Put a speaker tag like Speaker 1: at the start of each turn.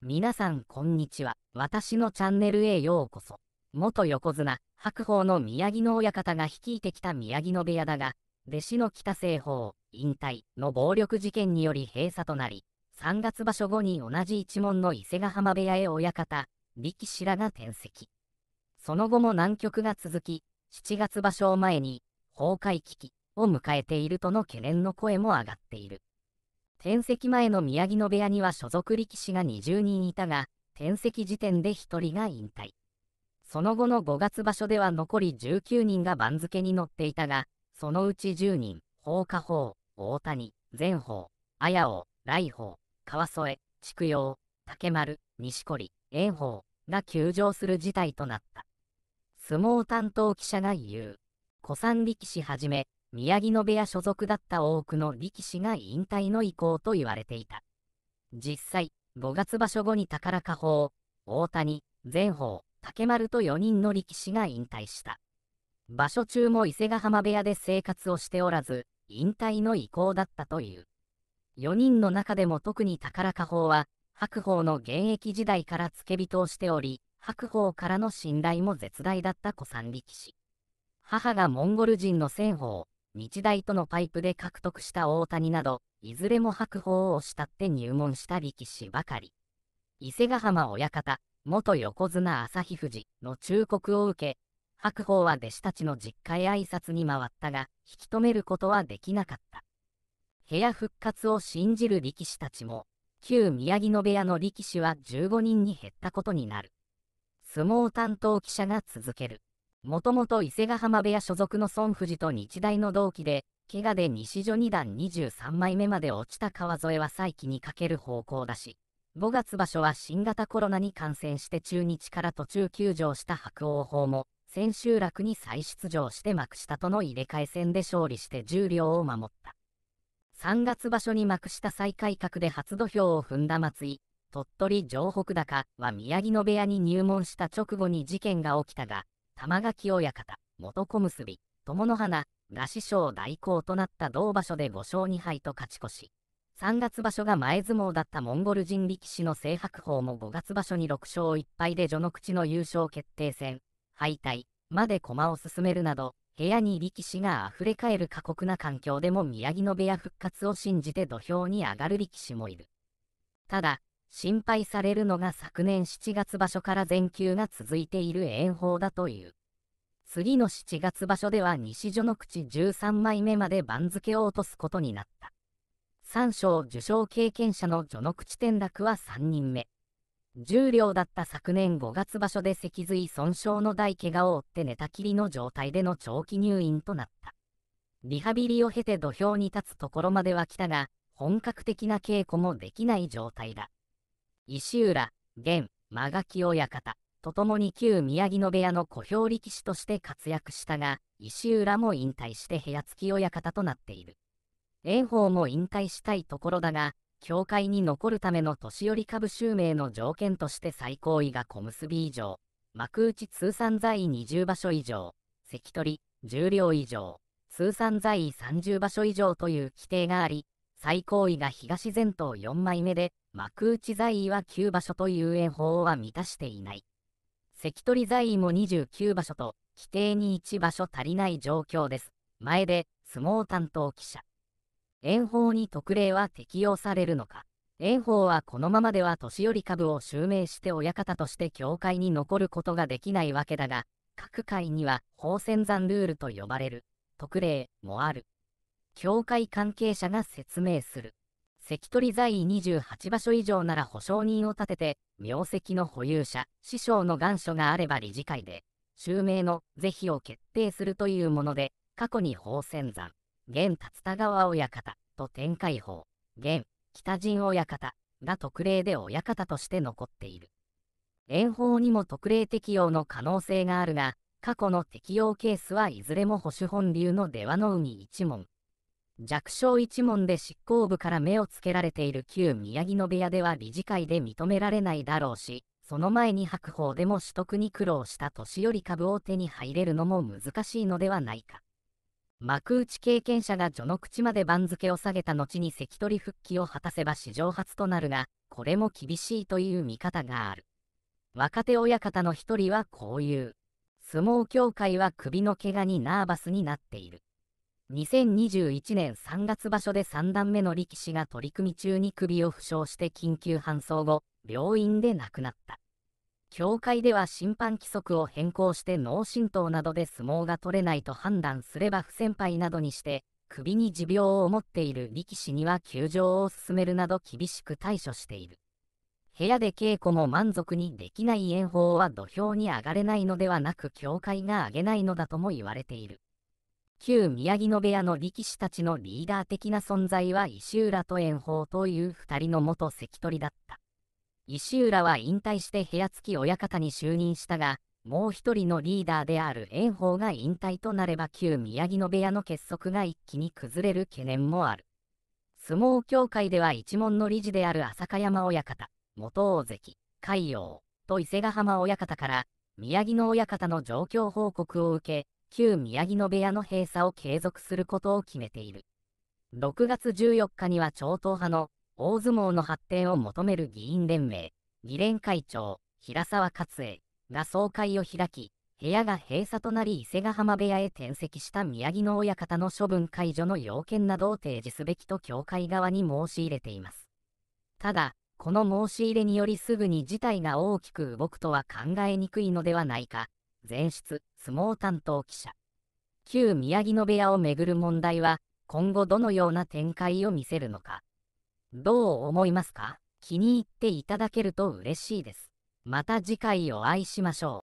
Speaker 1: 皆さんこんにちは。私のチャンネルへようこそ。元横綱、白鵬の宮城野親方が率いてきた宮城野部屋だが、弟子の北西方引退の暴力事件により閉鎖となり、3月場所後に同じ一門の伊勢ヶ浜部屋へ親方、力士らが転籍。その後も難局が続き、7月場所を前に、崩壊危機を迎えているとの懸念の声も上がっている。転籍前の宮城野部屋には所属力士が20人いたが、転籍時点で1人が引退。その後の5月場所では残り19人が番付に乗っていたが、そのうち10人、放火法、大谷、全法、綾尾、来法、川添、畜陽、竹丸、錦織、炎法が休場する事態となった。相撲担当記者が言う。古参力士はじめ、宮城野部屋所属だった多くの力士が引退の意向と言われていた。実際、5月場所後に宝家宝、大谷、全宝、竹丸と4人の力士が引退した。場所中も伊勢ヶ浜部屋で生活をしておらず、引退の意向だったという。4人の中でも特に宝家宝は、白鵬の現役時代から付け人をしており、白鵬からの信頼も絶大だった古参力士。母がモンゴル人の仙鵬、日大とのパイプで獲得した大谷など、いずれも白鵬を慕って入門した力士ばかり。伊勢ヶ浜親方、元横綱旭富士の忠告を受け、白鵬は弟子たちの実家へ挨拶に回ったが、引き止めることはできなかった。部屋復活を信じる力士たちも、旧宮城野部屋の力士は15人に減ったことになる。相撲担当記者が続ける。もともと伊勢ヶ浜部屋所属の孫富士と日大の同期で、怪我で西序2段23枚目まで落ちた川添は再起にかける方向だし、5月場所は新型コロナに感染して中日から途中休場した白鸚鵬も、千秋楽に再出場して幕下との入れ替え戦で勝利して十両を守った。3月場所に幕下再改革で初土俵を踏んだ松井、鳥取城北高は宮城野部屋に入門した直後に事件が起きたが、玉垣親方、元小結、友の花、が師匠代行となった同場所で5勝2敗と勝ち越し。3月場所が前相撲だったモンゴル人力士の正白鵬も5月場所に6勝1敗で序の口の優勝決定戦、敗退まで駒を進めるなど、部屋に力士が溢れかえる過酷な環境でも宮城野部屋復活を信じて土俵に上がる力士もいる。ただ、心配されるのが昨年7月場所から全休が続いている炎鵬だという。次の7月場所では西序の口13枚目まで番付を落とすことになった。3賞受賞経験者の序の口転落は3人目。重量だった昨年5月場所で脊髄損傷の大怪我を負って寝たきりの状態での長期入院となった。リハビリを経て土俵に立つところまでは来たが、本格的な稽古もできない状態だ。石浦、現間垣親方と共に旧宮城野部屋の小兵力士として活躍したが、石浦も引退して部屋付き親方となっている。炎鵬も引退したいところだが、協会に残るための年寄り株襲名の条件として最高位が小結以上、幕内通算在位20場所以上、関取、重量以上、通算在位30場所以上という規定があり、最高位が東前頭4枚目で、幕内在位は9場所という円法は満たしていない。関取在位も29場所と、規定に1場所足りない状況です。前で、相撲担当記者。円法に特例は適用されるのか。炎鵬はこのままでは年寄り株を襲名して親方として教会に残ることができないわけだが、各界には法仙山ルールと呼ばれる特例もある。教会関係者が説明する。関取在位28場所以上なら保証人を立てて、名跡の保有者、師匠の願書があれば理事会で、襲名の是非を決定するというもので、過去に宝仙山、現竜田川親方と天海法、現北陣親方が特例で親方として残っている。炎邦にも特例適用の可能性があるが、過去の適用ケースはいずれも保守本流の出羽の海一門、弱小一門で執行部から目をつけられている旧宮城野部屋では理事会で認められないだろうし、その前に白鵬でも取得に苦労した年寄り株を手に入れるのも難しいのではないか。幕内経験者が序の口まで番付を下げた後に関取復帰を果たせば史上初となるが、これも厳しいという見方がある。若手親方の一人はこういう。相撲協会は首の怪我にナーバスになっている。2021年3月場所で3段目の力士が取り組み中に首を負傷して緊急搬送後、病院で亡くなった。協会では審判規則を変更して脳震盪などで相撲が取れないと判断すれば不先輩などにして、首に持病を持っている力士には休場を進めるなど厳しく対処している。部屋で稽古も満足にできない炎鵬は土俵に上がれないのではなく教会が上げないのだとも言われている。旧宮城野部屋の力士たちのリーダー的な存在は石浦と炎鵬という2人の元関取だった。石浦は引退して部屋付き親方に就任したが、もう一人のリーダーである炎鵬が引退となれば旧宮城野部屋の結束が一気に崩れる懸念もある。相撲協会では一門の理事である浅香山親方、元大関、海洋と伊勢ヶ浜親方から、宮城野親方の状況報告を受け、旧宮城野部屋の閉鎖を継続することを決めている。6月14日には超党派の大相撲の発展を求める議員連盟、議連会長、平沢勝栄が総会を開き、部屋が閉鎖となり伊勢ヶ浜部屋へ転籍した宮城野親方の処分解除の要件などを提示すべきと協会側に申し入れています。ただ、この申し入れによりすぐに事態が大きく動くとは考えにくいのではないか、前出、相撲担当記者旧宮城野部屋をめぐる問題は今後どのような展開を見せるのかどう思いますか気に入っていただけると嬉しいですまた次回お会いしましょう